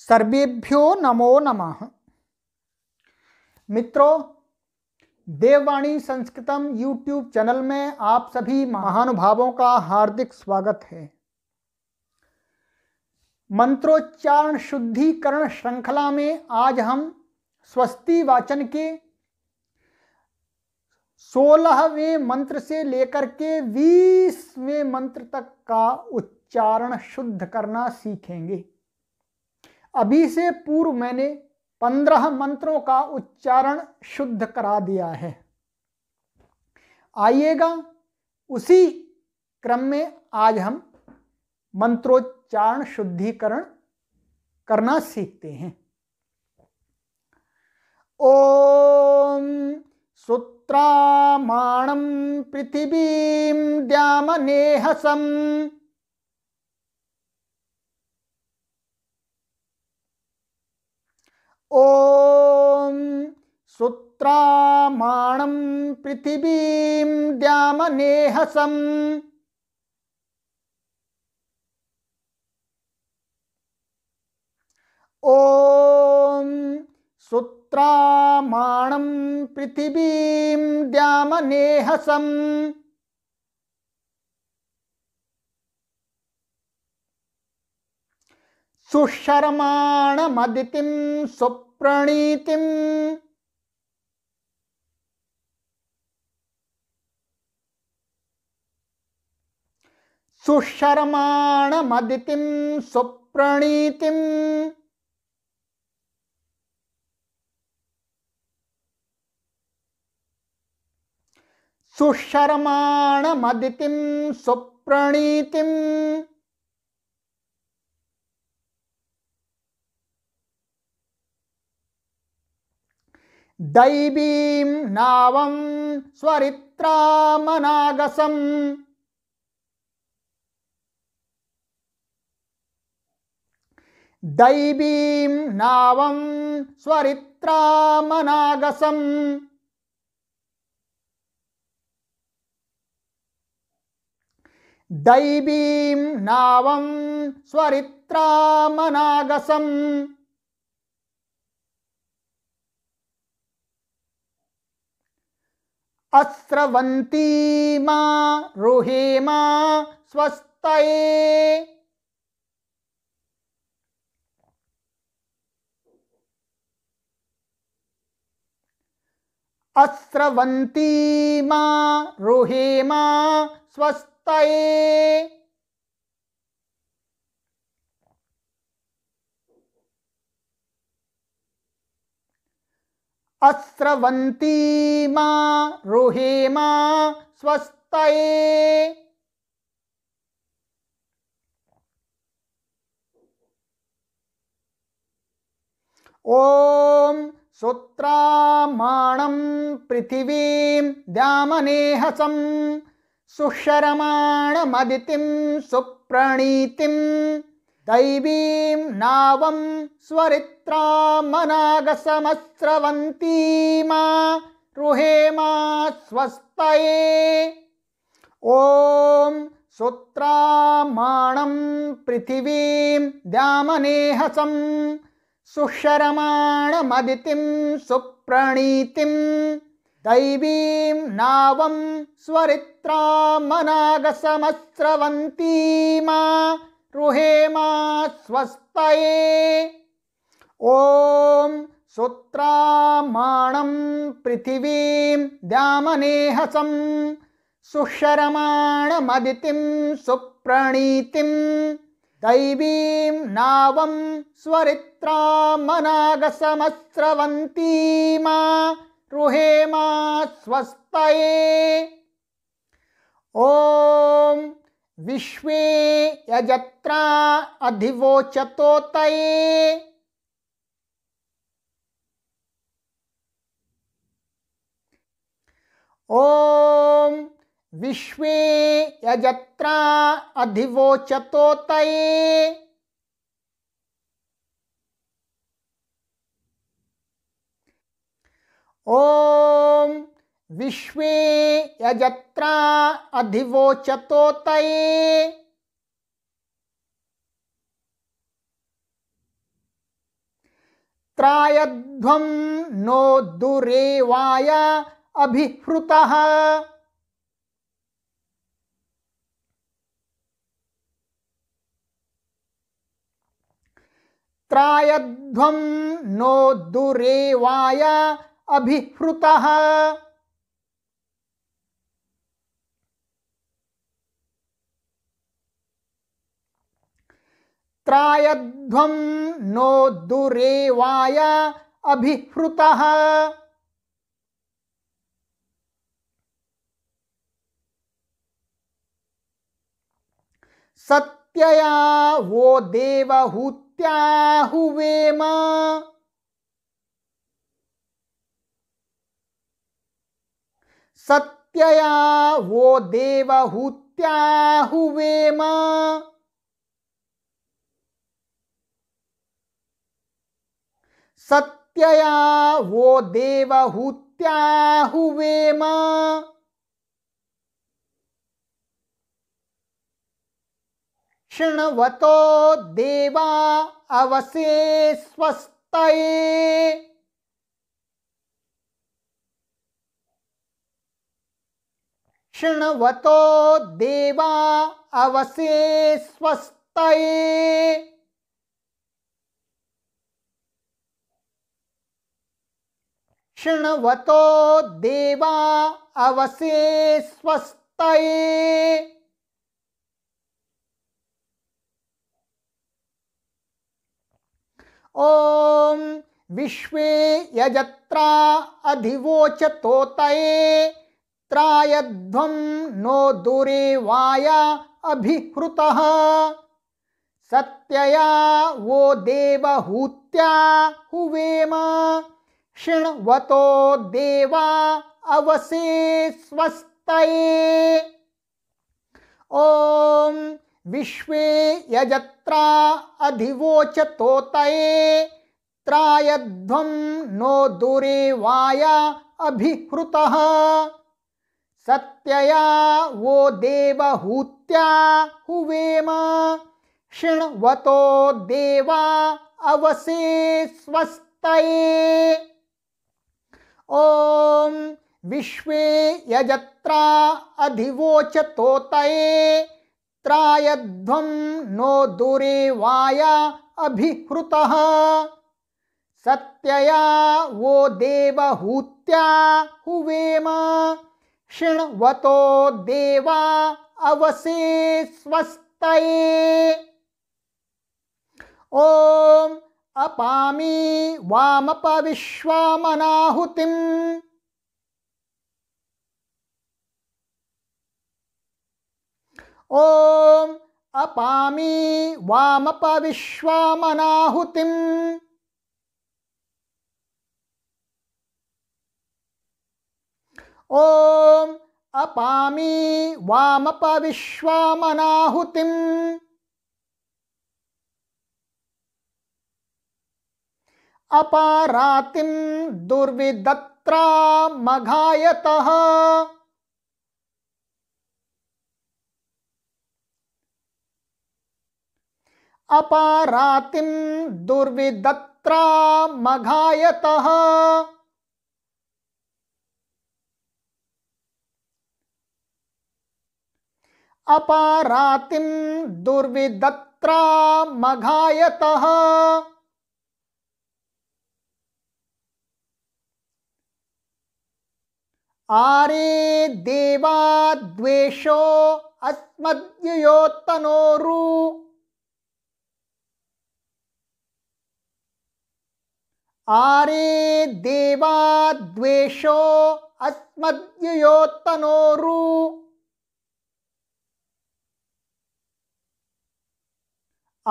सर्वेभ्यो नमो नमः मित्रों देववाणी संस्कृतम यूट्यूब चैनल में आप सभी महानुभावों का हार्दिक स्वागत है मंत्रोच्चारण शुद्धिकरण श्रृंखला में आज हम स्वस्ति वाचन के सोलहवें मंत्र से लेकर के बीसवें मंत्र तक का उच्चारण शुद्ध करना सीखेंगे अभी से पूर्व मैंने पंद्रह मंत्रों का उच्चारण शुद्ध करा दिया है आइएगा उसी क्रम में आज हम मंत्रोच्चारण शुद्धिकरण करना सीखते हैं ओम सूत्रामाणम पृथिवीं द्यामनेहसम ॐ सुत्रामाणं पृथिवीं द्यामनेहसम् ॐ सुत्रामाणं पृथिवीं द्यामनेहसम् सुशरमाण मदितिं सुप्रणीतिं सुप्रणीतिम् सुशरमाण मदितिं सुप्रणीतिम् दैवीं नावं स्वरित्रामनागसम् दैवीं नावं स्वरित्रामनागसम् दैवीं नावं स्वरित्रामनागसम् अस्रवन्ति मा मा स्वस्तये अस्रवन्ति मा मा स्वस्तये अस्रवन्ती मा रुहिमा स्वस्तये ॐ सुत्रामाणं पृथिवीं द्यामनेहसं सुशरमाणमदितिं सुप्रणीतिम् दैवीं नावं स्वरित्रा मनागसंस्रवन्तीमा रुहेमा स्वस्तये ॐ सुत्रामाणं पृथिवीं द्यामनेहसं सुशरमाणमदितिं सुप्रणीतिं दैवीं नावं स्वरित्रा रुहेमा स्वस्तये ॐ सुत्रामाणं पृथिवीं द्यामनेहसं सुशरमाणमदितिं सुप्रणीतिं दैवीं नावं स्वरित्रामनागसमस्रवन्ती रुहेमा स्वस्तये ॐ विश्वे यजत्रा अधिवोचतोतये ओम विश्वे यजत्रा अधिवोचतोतये ओम विश्व यजत्रा अधिवोचतोतये त्रायध्वं नो दुरेवाय अभिहृतः त्रायध्वं नो दुरेवाय अभिहृतः त्रायध्वं नो दुरेवाय अभिहृतः सत्यया वो देवहूत्याहुवेम सत्यया वो देवहूत्याहुवेम सत्यया वो देवहूत्याहुवेम शृण्वतो देवा अवसे स्वस्त शृण्वतो देवा अवसे स्वस्त शृण्वतो देवा अवसे स्वस्त ओम विश्वे यजत्रा तोतये त्रायध्वं नो दूरे वाया अभिहृतः सत्यया वो देवहूत्या हुवेमा शृण्वतो देवा अवसे स्वस्तये ओ विश्वे यजत्रा अधिवोचतोतये त्रायध्वं नो वाया अभिहृतः सत्यया वो देवहूत्या हुवेम शृण्वतो देवा अवसे स्वस्तये ओम विश्वे यजत्रा अधिवोच तोतये त्रायध्वं नो दूरे वाया अभिहृतः सत्यया वो देवहूत्या हुवेम शृण्वतो देवा अवसे स्वस्तये ओम अपामी वामपविश्वामनाहुतिम् ॐ अपामी वामपविश्वामनाहुतिम् ॐ अपामी वामपविश्वामनाहुतिम् ॐ अपारातिं दुर्विदत्रा मघायतः अपारातिं दुर्विदत्रा मघायतः अपारातिं दुर्विदत्रा मघायतः आरे देवा द्वेषो अस्मद्युयोत्तनोरु आरे देवा द्वेषो अस्मद्युयोत्तनोरु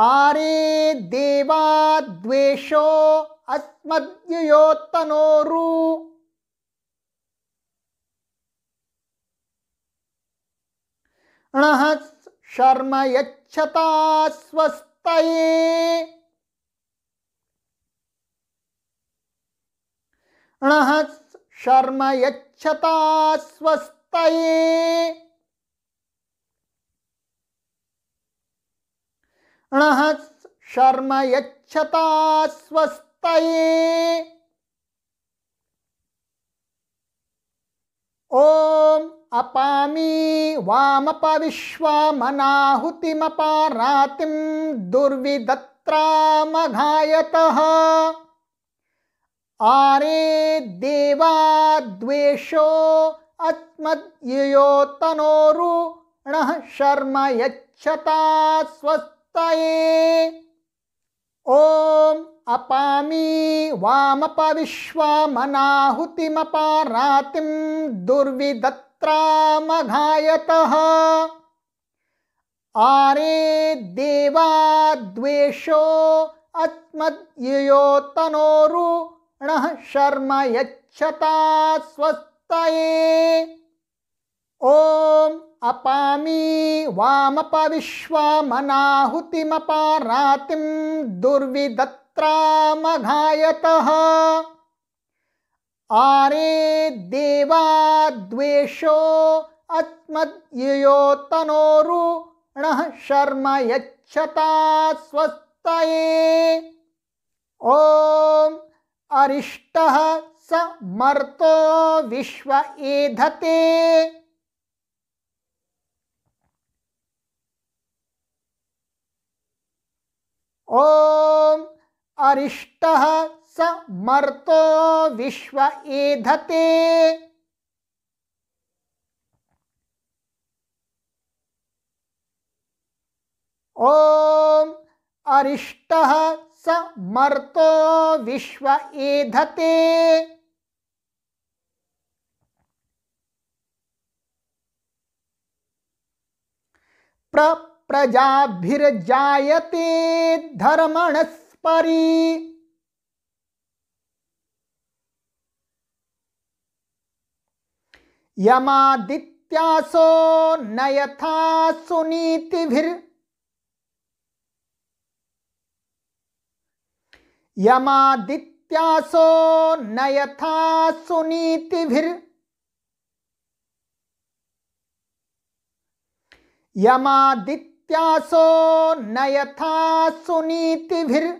आरे देवा द्वेषो अस्मद्युयोत्तनोरु णः शर्म यच्छता स्वस्तये णः शर्म यच्छता स्वस्तये णः शर्म यच्छता स्वस्तये ओम अपामी वामपविश्वामनाहुतिमपारातिं दुर्विदत्रामघायतः आरे देवा देवाद्वेषो अस्मद्युयोतनोरुणः शर्म यच्छता स्वस्तये ओम अपामी वामपविश्वामनाहुतिमपारातिं मनाहुतिमपारातिं दुर्विदत्रामघायतः आरेदेवाद्वेषो अस्मद् युयोतनोरुणः शर्म यच्छता स्वस्तये ॐ अपामी वामपविश्वामनाहुतिमपारातिं दुर्विदत् मघायतः आरेदेवाद्वेषो अस्मद् अत्मद्ययोतनोरुणः शर्म यच्छता स्वस्तये ॐ अरिष्टः स मर्तो विश्व एधते ॐ अरिष्ट स मर्तो विश्व एधते ओम अरिष्ट स मर्तो विश्व एधते प्र प्रजाभिर्जायते धर्मणस्य एक्सपायरी यमादित्यासो न यथा सुनीतिभिर् यमादित्यासो न यथा सुनीतिभिर् यमादित्यासो न यथा सुनीतिभिर्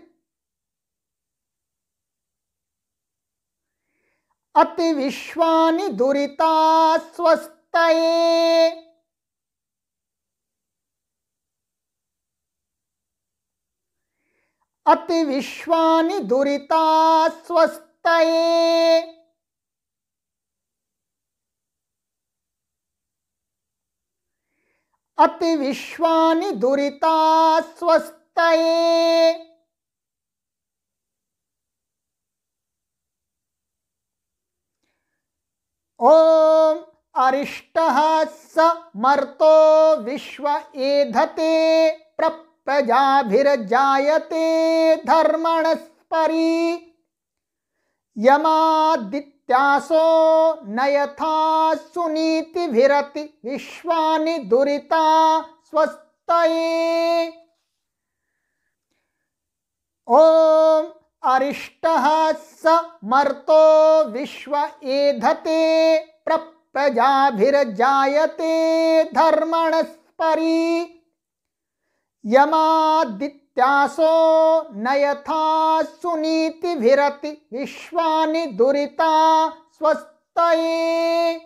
अति विश्वानि दुरिता स्वस्तये अति विश्वानि दुरिता स्वस्तये अति विश्वानि दुरिता स्वस्तये ॐ अरिष्टः स मर्तो विश्व एधते प्रप्रजाभिर्जायते धर्मणस्परि यमादित्यासो न यथा सुनीतिभिरति विश्वानि दुरिता स्वस्तये अरिष्ट स मर्तो विश्व एधते प्रजाभिर्जायते धर्मणस्परी यमादित्यासो न यथा सुनीतिभिरति विश्वानि दुरिता स्वस्तये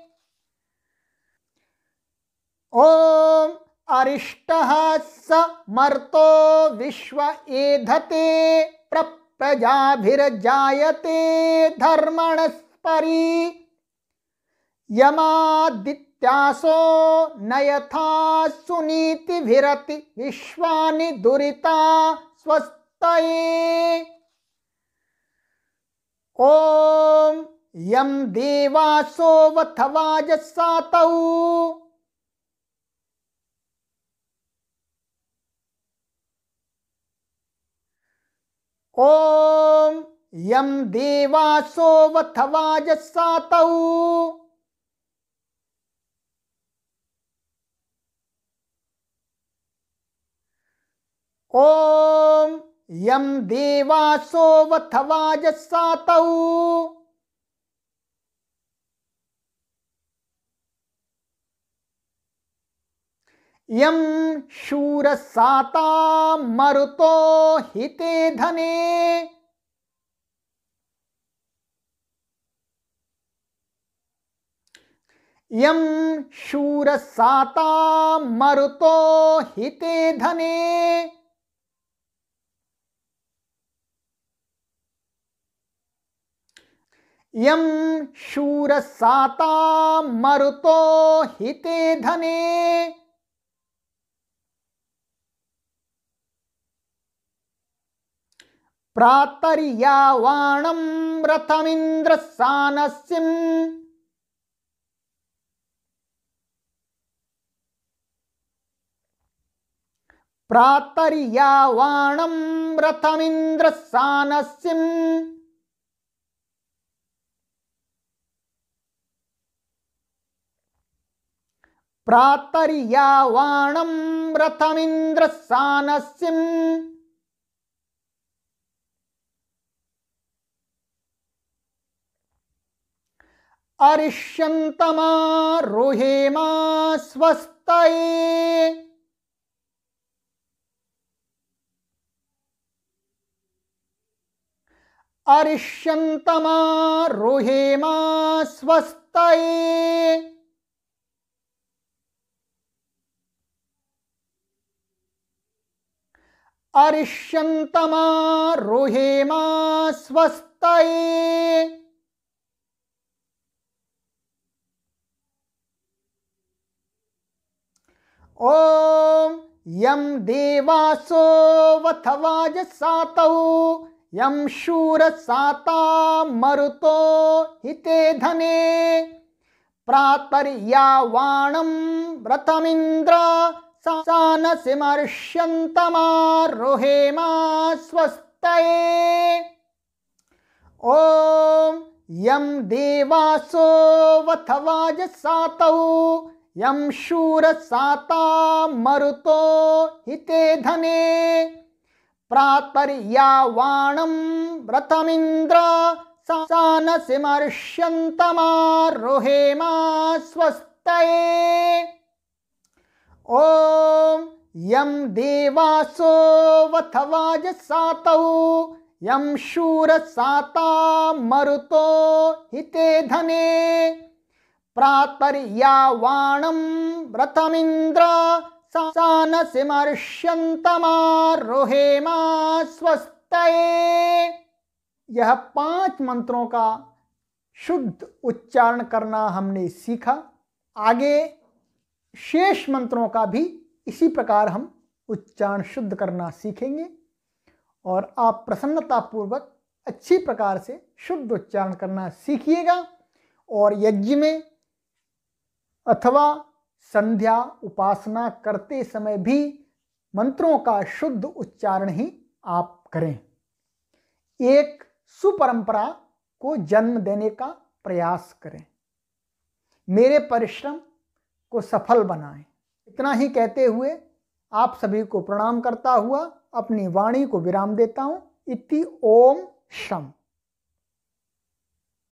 ओम अरिष्टः स मर्तो विश्व एधते प्रप प्रजाभिर्जायते धर्मणस्परी यमादित्यासो न यथा सुनीतिभिरति विश्वानि दुरिता स्वस्तये ॐ यं देवासो अथवाजसातौ ॐ यं देवासो वथ ॐ यं देवासो वथ यम शूर साता मरुतो हिते धने यम शूर साता मरुतो हिते धने यम शूर साता मरुतो हिते धने प्रातर्यावाणं रथमिन्द्रः सानसिं प्रातर्यावाणं रथमिन्द्रः सानसिं प्रातर्यावाणं रथमिन्द्रः सानसिं अरिष्यन्तमा रोहे मा स्वस्तये अरिष्यन्तमा रोहेमा स्वस्तये अरिष्यन्तमा रोहेमा स्वस्तये ॐ यं देवासो वथ वाजसातौ यं शूरसाता मरुतो हिते धने प्रातर्यावाणं व्रतमिन्द्रा सा न स्वस्तये ॐ यं देवासो वथ यं शूरसाता मरुतो हिते धने प्रातर्यावाणं व्रतमिन्द्रा सानसिमृष्यन्तमा स्वस्तये ॐ यं देवासो वथ यं शूरसाता मरुतो हिते धने प्रातर्यावाणं व्रतमिन्द्र सानसिमर्ष्यन्तमारोहेमा यह पांच मंत्रों का शुद्ध उच्चारण करना हमने सीखा आगे शेष मंत्रों का भी इसी प्रकार हम उच्चारण शुद्ध करना सीखेंगे और आप प्रसन्नतापूर्वक अच्छी प्रकार से शुद्ध उच्चारण करना सीखिएगा और यज्ञ में अथवा संध्या उपासना करते समय भी मंत्रों का शुद्ध उच्चारण ही आप करें एक सुपरंपरा को जन्म देने का प्रयास करें मेरे परिश्रम को सफल बनाएं इतना ही कहते हुए आप सभी को प्रणाम करता हुआ अपनी वाणी को विराम देता हूं इति ओम शम